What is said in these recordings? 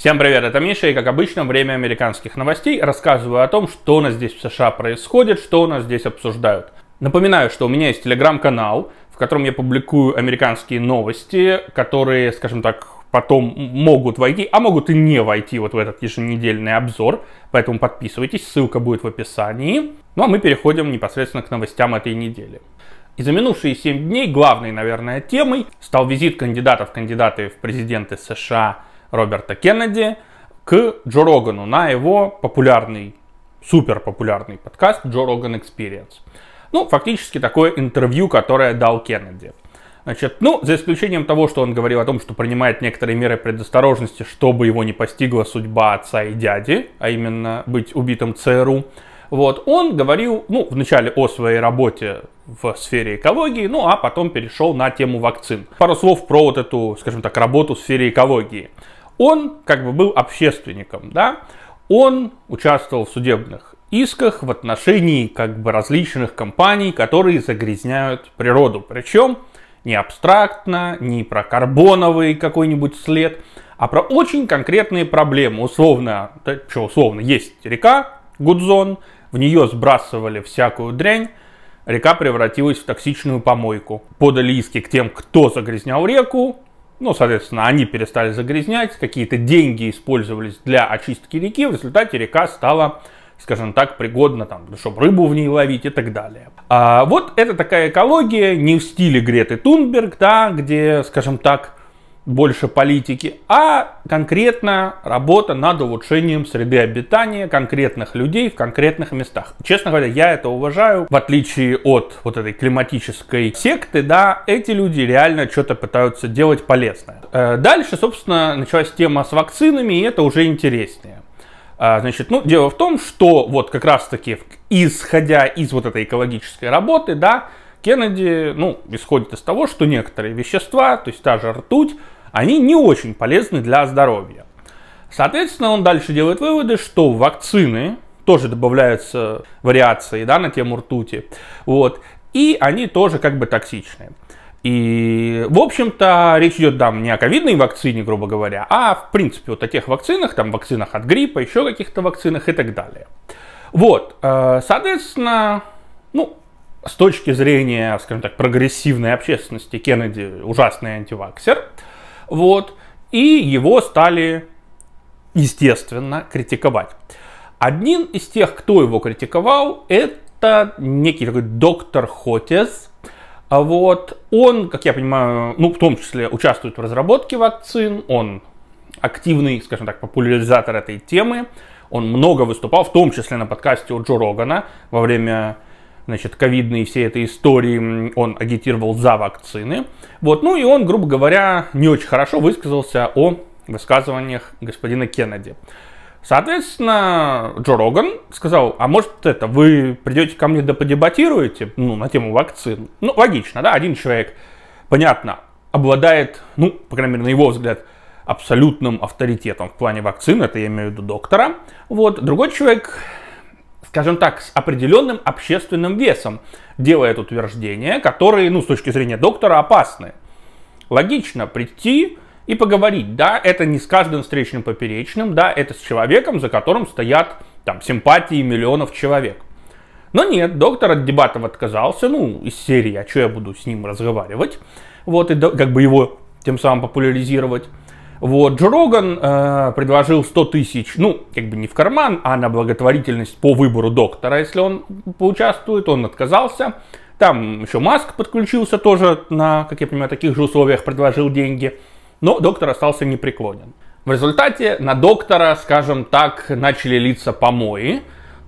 Всем привет, это Миша и как обычно время американских новостей рассказываю о том, что у нас здесь в США происходит, что у нас здесь обсуждают. Напоминаю, что у меня есть телеграм-канал, в котором я публикую американские новости, которые, скажем так, потом могут войти, а могут и не войти вот в этот еженедельный обзор. Поэтому подписывайтесь, ссылка будет в описании. Ну а мы переходим непосредственно к новостям этой недели. И за минувшие 7 дней главной, наверное, темой стал визит кандидатов, кандидаты в президенты США Роберта Кеннеди к Джо Рогану на его популярный, супер популярный подкаст Джо Роган Experience. Ну, фактически такое интервью, которое дал Кеннеди. Значит, ну, за исключением того, что он говорил о том, что принимает некоторые меры предосторожности, чтобы его не постигла судьба отца и дяди, а именно быть убитым ЦРУ, вот, он говорил, ну, вначале о своей работе в сфере экологии, ну, а потом перешел на тему вакцин. Пару слов про вот эту, скажем так, работу в сфере экологии. Он как бы был общественником, да, он участвовал в судебных исках в отношении как бы различных компаний, которые загрязняют природу. Причем не абстрактно, не про карбоновый какой-нибудь след, а про очень конкретные проблемы. Условно, да, что условно, есть река Гудзон, в нее сбрасывали всякую дрянь, река превратилась в токсичную помойку. Подали иски к тем, кто загрязнял реку, ну, соответственно, они перестали загрязнять, какие-то деньги использовались для очистки реки, в результате река стала скажем так, пригодна там, чтобы рыбу в ней ловить и так далее. А вот это такая экология не в стиле Греты Тунберг, да, где, скажем так, больше политики, а конкретно работа над улучшением среды обитания конкретных людей в конкретных местах. Честно говоря, я это уважаю. В отличие от вот этой климатической секты, да, эти люди реально что-то пытаются делать полезное. Э, дальше, собственно, началась тема с вакцинами, и это уже интереснее. А, значит, ну, дело в том, что вот как раз-таки, исходя из вот этой экологической работы, да, Кеннеди, ну, исходит из того, что некоторые вещества, то есть та же ртуть, они не очень полезны для здоровья. Соответственно, он дальше делает выводы, что вакцины тоже добавляются вариации да, на тему ртути. Вот. И они тоже как бы токсичные. И, в общем-то, речь идет там не о ковидной вакцине, грубо говоря, а, в принципе, вот о тех вакцинах, там, вакцинах от гриппа, еще каких-то вакцинах и так далее. Вот, э, соответственно, ну, с точки зрения, скажем так, прогрессивной общественности, Кеннеди ужасный антиваксер – вот. И его стали, естественно, критиковать. Один из тех, кто его критиковал, это некий такой доктор Хотес. А вот. Он, как я понимаю, ну, в том числе участвует в разработке вакцин, он активный, скажем так, популяризатор этой темы. Он много выступал, в том числе на подкасте у Джо Рогана во время значит, ковидной всей этой истории, он агитировал за вакцины. Вот, ну и он, грубо говоря, не очень хорошо высказался о высказываниях господина Кеннеди. Соответственно, Джо Роган сказал, а может это, вы придете ко мне да подебатируете, ну, на тему вакцин. Ну, логично, да, один человек, понятно, обладает, ну, по крайней мере, на его взгляд, абсолютным авторитетом в плане вакцин, это я имею в виду доктора. Вот, другой человек скажем так, с определенным общественным весом, делает утверждения, которые, ну, с точки зрения доктора, опасны. Логично прийти и поговорить, да, это не с каждым встречным поперечным, да, это с человеком, за которым стоят там симпатии миллионов человек. Но нет, доктор от дебатов отказался, ну, из серии, а что я буду с ним разговаривать, вот, и как бы его тем самым популяризировать. Вот, Джороган э, предложил 100 тысяч, ну, как бы не в карман, а на благотворительность по выбору доктора, если он поучаствует, он отказался. Там еще Маск подключился тоже на, как я понимаю, таких же условиях предложил деньги, но доктор остался непреклонен. В результате на доктора, скажем так, начали литься помои.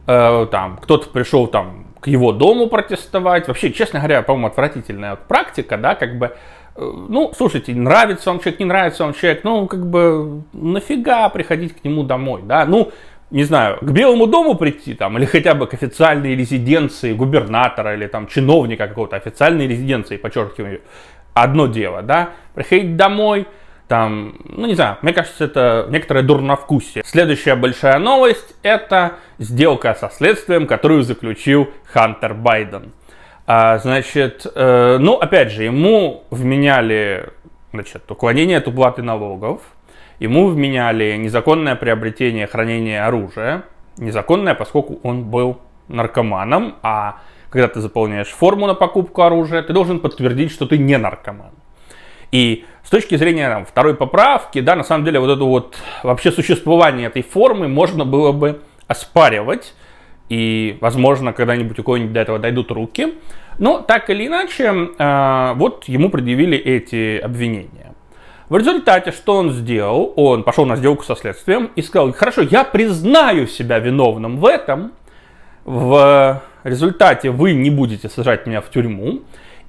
Э, там кто-то пришел там к его дому протестовать. Вообще, честно говоря, по-моему, отвратительная вот практика, да, как бы Э, ну, слушайте, нравится вам человек, не нравится вам человек, ну, как бы, нафига приходить к нему домой, да, ну, не знаю, к Белому дому прийти там, или хотя бы к официальной резиденции губернатора или там чиновника какого-то, официальной резиденции, подчеркиваю, одно дело, да, приходить домой, там, ну не знаю, мне кажется, это некоторое дурновкусие. Следующая большая новость – это сделка со следствием, которую заключил Хантер Байден. А, значит, э, ну, опять же, ему вменяли значит, уклонение от уплаты налогов, ему вменяли незаконное приобретение хранение оружия, незаконное, поскольку он был наркоманом, а когда ты заполняешь форму на покупку оружия, ты должен подтвердить, что ты не наркоман. И с точки зрения там, второй поправки, да, на самом деле вот это вот вообще существование этой формы можно было бы оспаривать, и, возможно, когда-нибудь у кого-нибудь до этого дойдут руки. Но так или иначе, а, вот ему предъявили эти обвинения. В результате, что он сделал? Он пошел на сделку со следствием и сказал, хорошо, я признаю себя виновным в этом, в результате вы не будете сажать меня в тюрьму.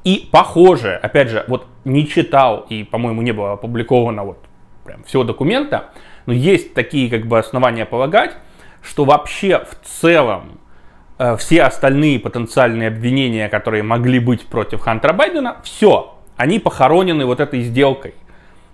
И похоже, опять же, вот не читал и, по-моему, не было опубликовано вот прям всего документа, но есть такие как бы основания полагать, что вообще в целом э, все остальные потенциальные обвинения, которые могли быть против Хантера Байдена, все, они похоронены вот этой сделкой.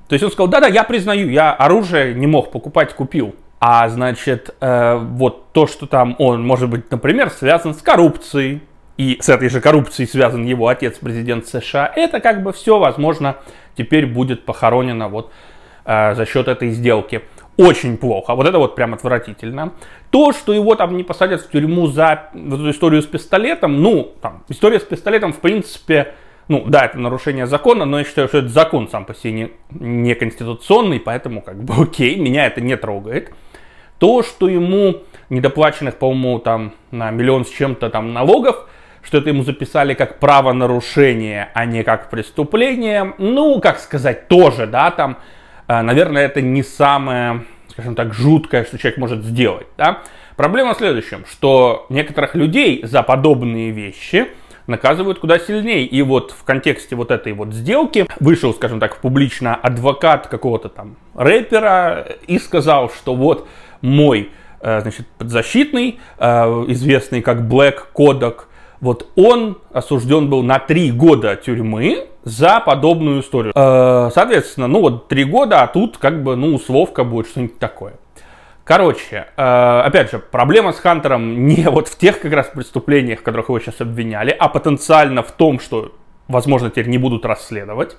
То есть он сказал, да-да, я признаю, я оружие не мог покупать, купил. А значит, э, вот то, что там он, может быть, например, связан с коррупцией, и с этой же коррупцией связан его отец, президент США, это как бы все, возможно, теперь будет похоронено вот э, за счет этой сделки очень плохо, вот это вот прям отвратительно. То, что его там не посадят в тюрьму за эту историю с пистолетом, ну, там, история с пистолетом, в принципе, ну, да, это нарушение закона, но я считаю, что этот закон сам по себе не, не конституционный, поэтому, как бы, окей, меня это не трогает. То, что ему недоплаченных, по-моему, там, на миллион с чем-то там налогов, что это ему записали как правонарушение, а не как преступление, ну, как сказать, тоже, да, там, а, наверное, это не самое, скажем так, жуткое, что человек может сделать. Да? Проблема в следующем, что некоторых людей за подобные вещи наказывают куда сильнее. И вот в контексте вот этой вот сделки вышел, скажем так, публично адвокат какого-то там рэпера и сказал, что вот мой э, значит, подзащитный, э, известный как Black Kodak, вот он осужден был на три года тюрьмы за подобную историю. Э, соответственно, ну вот три года, а тут как бы, ну, условка будет что-нибудь такое. Короче, э, опять же, проблема с Хантером не вот в тех как раз преступлениях, в которых его сейчас обвиняли, а потенциально в том, что, возможно, теперь не будут расследовать.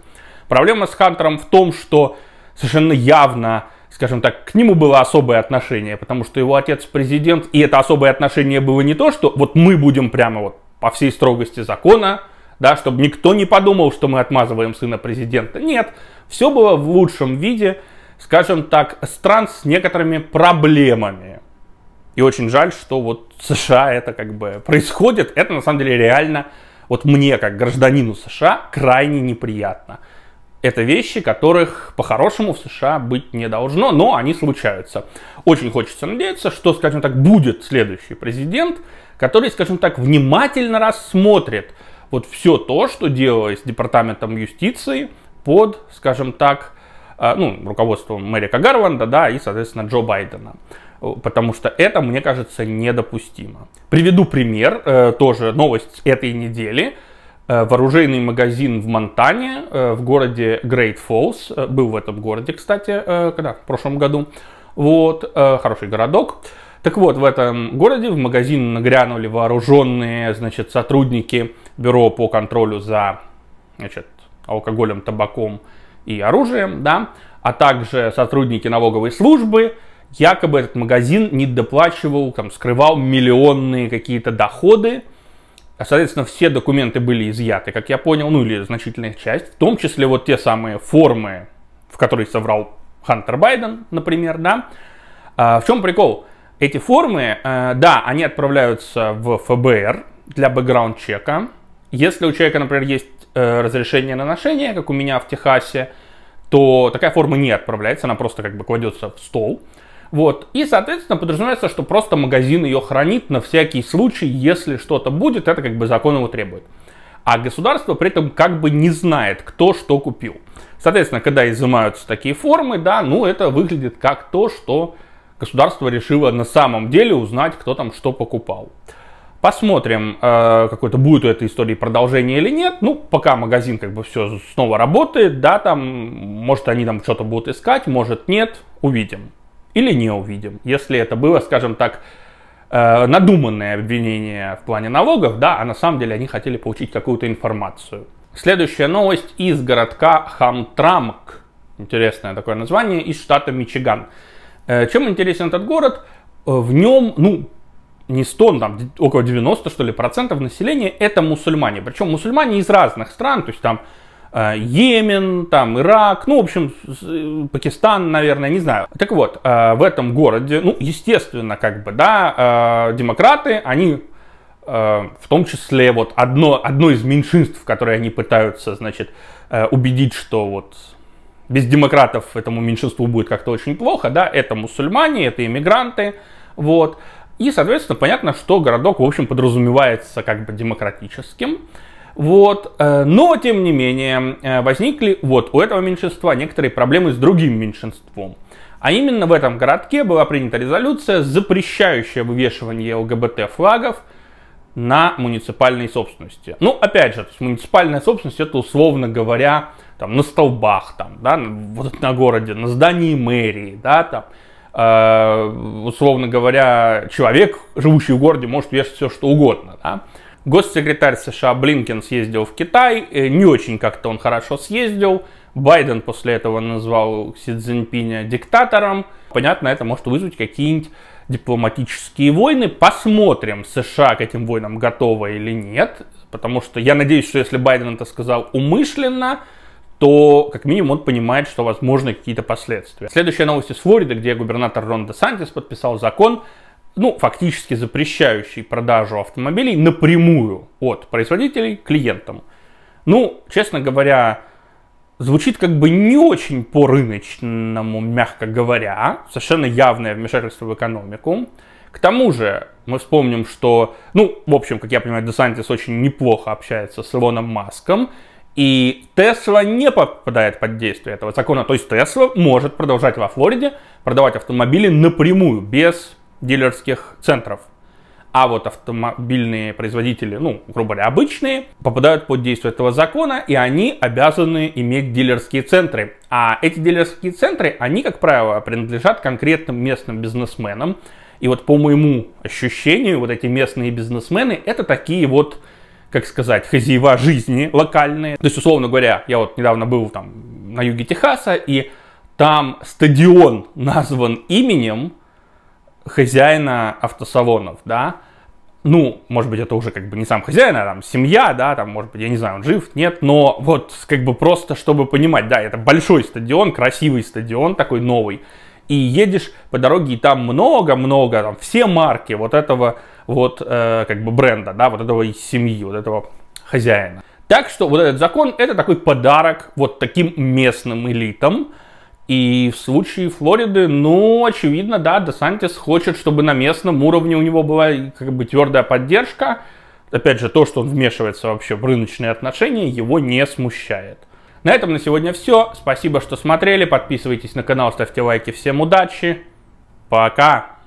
Проблема с Хантером в том, что совершенно явно скажем так, к нему было особое отношение, потому что его отец президент, и это особое отношение было не то, что вот мы будем прямо вот по всей строгости закона, да, чтобы никто не подумал, что мы отмазываем сына президента. Нет, все было в лучшем виде, скажем так, стран с некоторыми проблемами. И очень жаль, что вот США это как бы происходит. Это на самом деле реально, вот мне как гражданину США, крайне неприятно это вещи, которых по-хорошему в США быть не должно, но они случаются. Очень хочется надеяться, что, скажем так, будет следующий президент, который, скажем так, внимательно рассмотрит вот все то, что делалось Департаментом юстиции под, скажем так, э, ну, руководством Мэри Гарланда, да, и, соответственно, Джо Байдена. Потому что это, мне кажется, недопустимо. Приведу пример, э, тоже новость этой недели – Э, Вооруженный магазин в Монтане, э, в городе Грейт Фолс, э, Был в этом городе, кстати, когда? В прошлом году. Вот, хороший городок. Так вот, в этом городе в магазин нагрянули вооруженные, значит, сотрудники Бюро по контролю за, значит, алкоголем, табаком и оружием, да, а также сотрудники налоговой службы, якобы этот магазин недоплачивал, там, скрывал миллионные какие-то доходы, а, соответственно, все документы были изъяты, как я понял, ну или значительная часть, в том числе вот те самые формы, в которые соврал Хантер Байден, например, да. А, в чем прикол? Эти формы, э, да, они отправляются в ФБР для бэкграунд-чека. Если у человека, например, есть э, разрешение на ношение, как у меня в Техасе, то такая форма не отправляется, она просто как бы кладется в стол. Вот. И, соответственно, подразумевается, что просто магазин ее хранит на всякий случай, если что-то будет, это как бы закон его требует. А государство при этом как бы не знает, кто что купил. Соответственно, когда изымаются такие формы, да, ну это выглядит как то, что государство решило на самом деле узнать, кто там что покупал. Посмотрим, э, какое-то будет у этой истории продолжение или нет. Ну, пока магазин как бы все снова работает, да, там, может они там что-то будут искать, может нет, увидим или не увидим. Если это было, скажем так, э, надуманное обвинение в плане налогов, да, а на самом деле они хотели получить какую-то информацию. Следующая новость из городка Хамтрамк. Интересное такое название, из штата Мичиган. Э, чем интересен этот город? Э, в нем, ну, не 100, там около 90, что ли, процентов населения это мусульмане. Причем мусульмане из разных стран, то есть там Э, Йемен, там Ирак, ну, в общем, Пакистан, наверное, не знаю. Так вот, э, в этом городе, ну, естественно, как бы, да, э, демократы, они в том числе вот одно, одно из меньшинств, которые они пытаются, значит, убедить, что вот без демократов этому меньшинству будет как-то очень плохо, да, это мусульмане, это иммигранты, вот. И, соответственно, понятно, что городок, в общем, подразумевается как бы демократическим. Вот, э, но тем не менее э, возникли вот у этого меньшинства некоторые проблемы с другим меньшинством. А именно в этом городке была принята резолюция, запрещающая вывешивание ЛГБТ-флагов на муниципальной собственности. Ну, опять же, то есть муниципальная собственность это, условно говоря, там, на столбах, там, да, вот на городе, на здании мэрии, да, там, э, условно говоря, человек, живущий в городе, может вешать все, что угодно, да. Госсекретарь США Блинкен съездил в Китай, э, не очень как-то он хорошо съездил. Байден после этого назвал Си Цзиньпиня диктатором. Понятно, это может вызвать какие-нибудь дипломатические войны. Посмотрим, США к этим войнам готова или нет. Потому что я надеюсь, что если Байден это сказал умышленно, то как минимум он понимает, что возможны какие-то последствия. Следующая новость из Флориды, где губернатор Рон Десантис подписал закон, ну, фактически запрещающий продажу автомобилей напрямую от производителей клиентам. Ну, честно говоря, звучит как бы не очень по-рыночному, мягко говоря, совершенно явное вмешательство в экономику. К тому же, мы вспомним, что, ну, в общем, как я понимаю, Десантис очень неплохо общается с Илоном Маском, и Тесла не попадает под действие этого закона. То есть Тесла может продолжать во Флориде продавать автомобили напрямую, без дилерских центров. А вот автомобильные производители, ну, грубо говоря, обычные, попадают под действие этого закона, и они обязаны иметь дилерские центры. А эти дилерские центры, они, как правило, принадлежат конкретным местным бизнесменам. И вот по моему ощущению, вот эти местные бизнесмены, это такие вот, как сказать, хозяева жизни локальные. То есть, условно говоря, я вот недавно был там на юге Техаса, и там стадион назван именем хозяина автосалонов, да, ну, может быть, это уже как бы не сам хозяин, а там семья, да, там, может быть, я не знаю, он жив, нет, но вот как бы просто, чтобы понимать, да, это большой стадион, красивый стадион, такой новый, и едешь по дороге, и там много-много, там все марки вот этого вот э, как бы бренда, да, вот этого семьи, вот этого хозяина. Так что вот этот закон это такой подарок вот таким местным элитам, и в случае Флориды, ну, очевидно, да, Десантис хочет, чтобы на местном уровне у него была как бы твердая поддержка. Опять же, то, что он вмешивается вообще в рыночные отношения, его не смущает. На этом на сегодня все. Спасибо, что смотрели. Подписывайтесь на канал, ставьте лайки. Всем удачи. Пока.